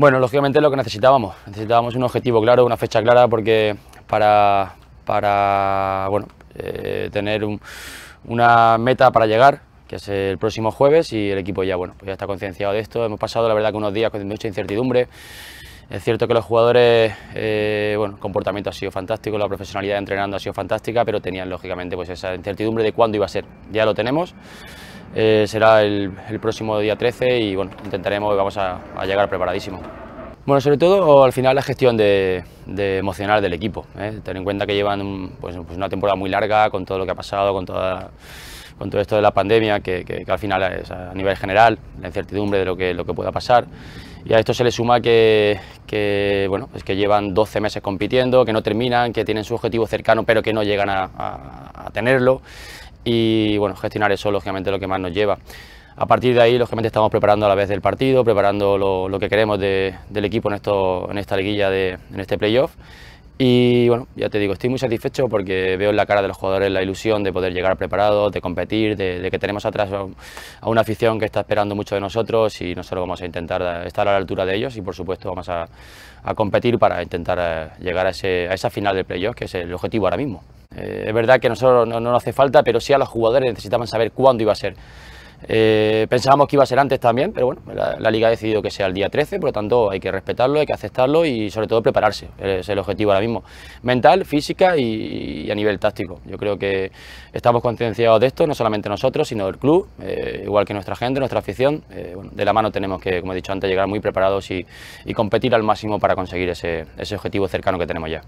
Bueno, lógicamente lo que necesitábamos. Necesitábamos un objetivo claro, una fecha clara, porque para, para bueno, eh, tener una meta para llegar, que es el próximo jueves, y el equipo ya, bueno, pues ya está concienciado de esto. Hemos pasado, la verdad, que unos días con mucha incertidumbre. Es cierto que los jugadores, eh, bueno, el comportamiento ha sido fantástico, la profesionalidad entrenando ha sido fantástica, pero tenían, lógicamente, pues esa incertidumbre de cuándo iba a ser. Ya lo tenemos. Eh, será el, próximo día 13 y bueno, intentaremos, vamos a, llegar preparadísimo. Bueno, sobre todo al final la gestión de, emocional del equipo. ¿eh? Ten en cuenta que llevan pues, pues, una temporada muy larga con todo lo que ha pasado, con, toda, con todo esto de la pandemia, que, al final es a nivel general, la incertidumbre de lo que, lo que pueda pasar. Y a esto se le suma que, bueno, es que llevan 12 meses compitiendo, que no terminan, que tienen su objetivo cercano pero que no llegan a tenerlo y bueno, gestionar eso lógicamente lo que más nos lleva. A partir de ahí, lógicamente, estamos preparando a la vez del partido, preparando lo, que queremos del equipo en, esto, en esta liguilla, de, en este playoff. Y bueno, ya te digo, estoy muy satisfecho porque veo en la cara de los jugadores la ilusión de poder llegar preparados, de competir, de, que tenemos atrás a, una afición que está esperando mucho de nosotros y nosotros vamos a intentar estar a la altura de ellos y por supuesto vamos a, competir para intentar eh, llegar a, ese, a esa final del playoff, que es el objetivo ahora mismo. Eh, es verdad que a nosotros no, nos hace falta, pero sí a los jugadores necesitaban saber cuándo iba a ser. Eh, pensábamos que iba a ser antes también, pero bueno, la, liga ha decidido que sea el día 13, por lo tanto hay que respetarlo, hay que aceptarlo y sobre todo prepararse. Es el objetivo ahora mismo, mental, física y, a nivel táctico. Yo creo que estamos concienciados de esto, no solamente nosotros, sino el club, eh, igual que nuestra gente, nuestra afición. de la mano tenemos que, como he dicho antes, llegar muy preparados y, competir al máximo para conseguir ese objetivo cercano que tenemos ya.